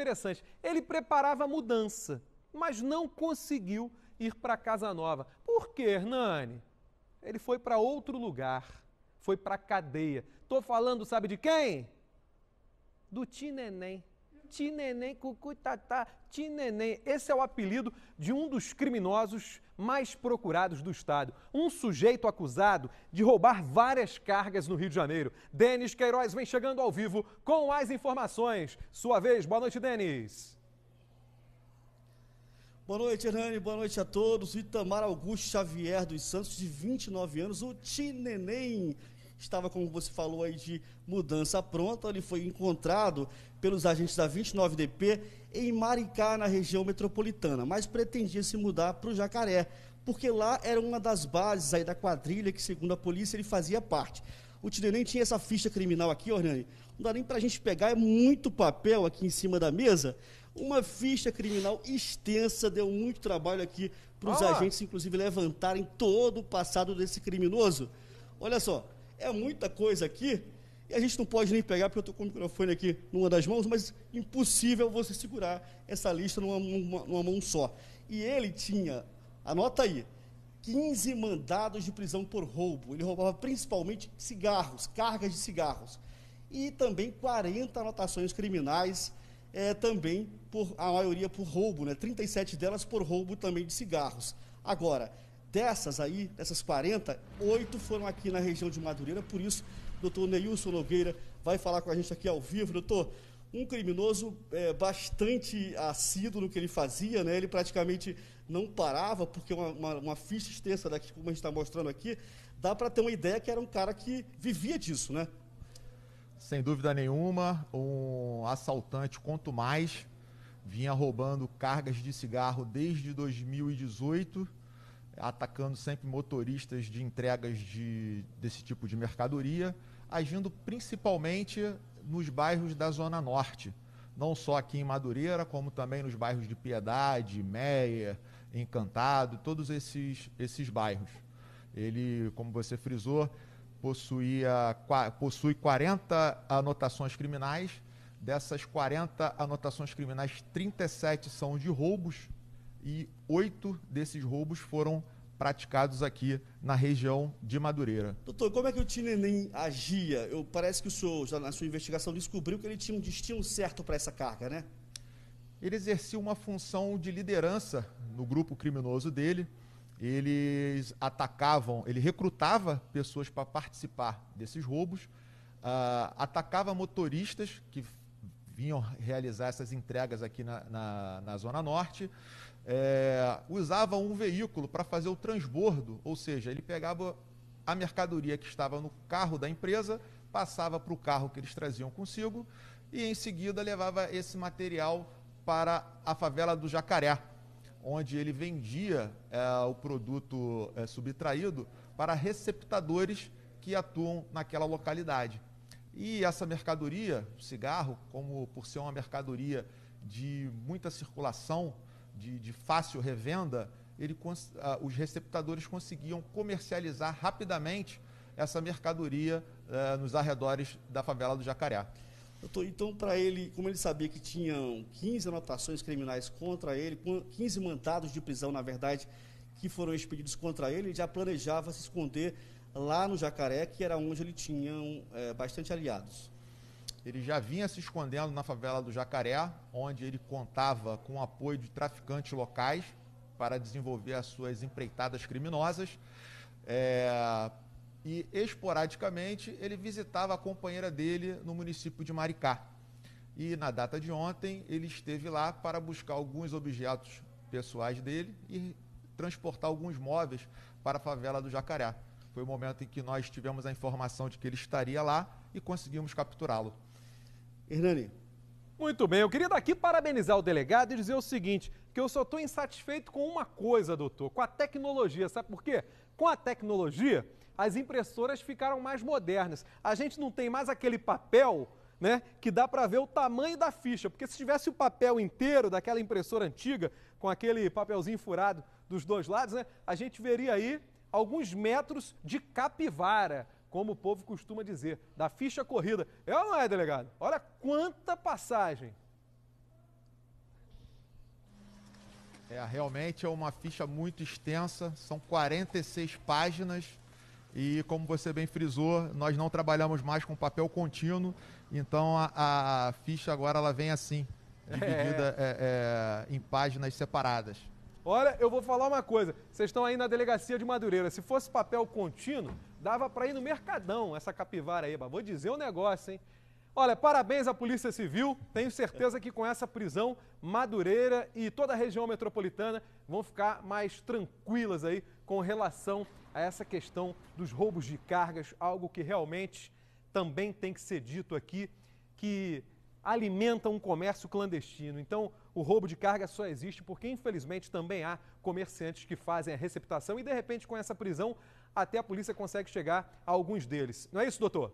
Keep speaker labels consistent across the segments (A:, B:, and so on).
A: interessante. Ele preparava a mudança, mas não conseguiu ir para Casa Nova. Por quê, Hernani? Ele foi para outro lugar, foi para cadeia. Tô falando, sabe de quem? Do Tineném tineném, cucuitatá, tineném. Esse é o apelido de um dos criminosos mais procurados do estado. Um sujeito acusado de roubar várias cargas no Rio de Janeiro. Denis Queiroz vem chegando ao vivo com as
B: informações. Sua vez, boa noite, Denis. Boa noite, Hernani. Boa noite a todos. Itamar Augusto Xavier dos Santos, de 29 anos, o Tineném, estava, como você falou aí, de mudança pronta. Ele foi encontrado pelos agentes da 29DP em Maricá, na região metropolitana, mas pretendia se mudar para o Jacaré, porque lá era uma das bases aí da quadrilha que, segundo a polícia, ele fazia parte. O Tidenem nem tinha essa ficha criminal aqui, Ornani. Não dá nem para a gente pegar, é muito papel aqui em cima da mesa. Uma ficha criminal extensa, deu muito trabalho aqui para os ah. agentes, inclusive, levantarem todo o passado desse criminoso. Olha só, é muita coisa aqui, e a gente não pode nem pegar, porque eu estou com o microfone aqui numa das mãos, mas impossível você segurar essa lista numa, numa, numa mão só. E ele tinha, anota aí, 15 mandados de prisão por roubo. Ele roubava principalmente cigarros, cargas de cigarros. E também 40 anotações criminais, é, também por a maioria por roubo, né? 37 delas por roubo também de cigarros. Agora, Dessas aí, dessas 40, oito foram aqui na região de Madureira, por isso, doutor Neilson Nogueira vai falar com a gente aqui ao vivo. Doutor, um criminoso é, bastante assíduo no que ele fazia, né? Ele praticamente não parava, porque uma, uma, uma ficha extensa daqui, como a gente está mostrando aqui, dá para ter uma ideia que era um cara que vivia disso, né?
C: Sem dúvida nenhuma, um assaltante, quanto mais, vinha roubando cargas de cigarro desde 2018 atacando sempre motoristas de entregas de, desse tipo de mercadoria, agindo principalmente nos bairros da Zona Norte, não só aqui em Madureira, como também nos bairros de Piedade, Meia, Encantado, todos esses, esses bairros. Ele, como você frisou, possuía, possui 40 anotações criminais. Dessas 40 anotações criminais, 37 são de roubos, e oito desses roubos foram praticados aqui na região de Madureira.
B: Doutor, como é que o Tinenem agia? Eu, parece que o senhor, já na sua investigação, descobriu que ele tinha um destino certo para essa carga, né? Ele exercia uma função de liderança
C: no grupo criminoso dele. Eles atacavam, ele recrutava pessoas para participar desses roubos, uh, atacava motoristas que vinham realizar essas entregas aqui na, na, na Zona Norte é, usava um veículo para fazer o transbordo, ou seja, ele pegava a mercadoria que estava no carro da empresa, passava para o carro que eles traziam consigo e em seguida levava esse material para a favela do Jacaré, onde ele vendia é, o produto é, subtraído para receptadores que atuam naquela localidade. E essa mercadoria, cigarro, como por ser uma mercadoria de muita circulação, de, de fácil revenda, ele, ah, os receptadores conseguiam comercializar rapidamente
B: essa mercadoria eh, nos arredores da favela do Jacaré. Tô, então, para ele, como ele sabia que tinham 15 anotações criminais contra ele, 15 mandados de prisão, na verdade, que foram expedidos contra ele, ele já planejava se esconder lá no Jacaré, que era onde ele tinha é, bastante aliados. Ele já vinha se
C: escondendo na favela do Jacaré, onde ele contava com o apoio de traficantes locais para desenvolver as suas empreitadas criminosas. É... E esporadicamente ele visitava a companheira dele no município de Maricá. E na data de ontem ele esteve lá para buscar alguns objetos pessoais dele e transportar alguns móveis para a favela do Jacaré. Foi o momento em que nós tivemos a informação de que ele estaria lá e conseguimos capturá-lo. Hernani.
A: Muito bem, eu queria daqui parabenizar o delegado e dizer o seguinte, que eu só estou insatisfeito com uma coisa, doutor, com a tecnologia, sabe por quê? Com a tecnologia, as impressoras ficaram mais modernas. A gente não tem mais aquele papel, né, que dá para ver o tamanho da ficha, porque se tivesse o papel inteiro daquela impressora antiga, com aquele papelzinho furado dos dois lados, né, a gente veria aí alguns metros de capivara, como o povo costuma dizer, da ficha corrida. É ou não é, delegado? Olha quanta passagem! É, realmente
C: é uma ficha muito extensa, são 46 páginas e, como você bem frisou, nós não trabalhamos mais com papel contínuo, então a, a ficha agora ela vem assim, dividida é. É, é, em páginas separadas.
A: Olha, eu vou falar uma coisa. Vocês estão aí na delegacia de Madureira. Se fosse papel contínuo, dava para ir no Mercadão essa capivara aí. Mas vou dizer um negócio, hein? Olha, parabéns à Polícia Civil. Tenho certeza que com essa prisão, Madureira e toda a região metropolitana vão ficar mais tranquilas aí com relação a essa questão dos roubos de cargas, algo que realmente também tem que ser dito aqui, que alimenta um comércio clandestino. Então, o roubo de carga só existe porque, infelizmente, também há comerciantes que fazem a receptação e, de repente, com essa prisão, até a polícia consegue chegar a alguns deles. Não é isso, doutor?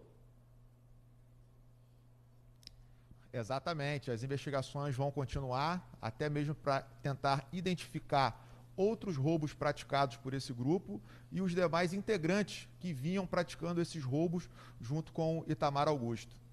C: Exatamente. As investigações vão continuar, até mesmo para tentar identificar outros roubos praticados por esse grupo e os demais integrantes que vinham praticando esses roubos junto com Itamar Augusto.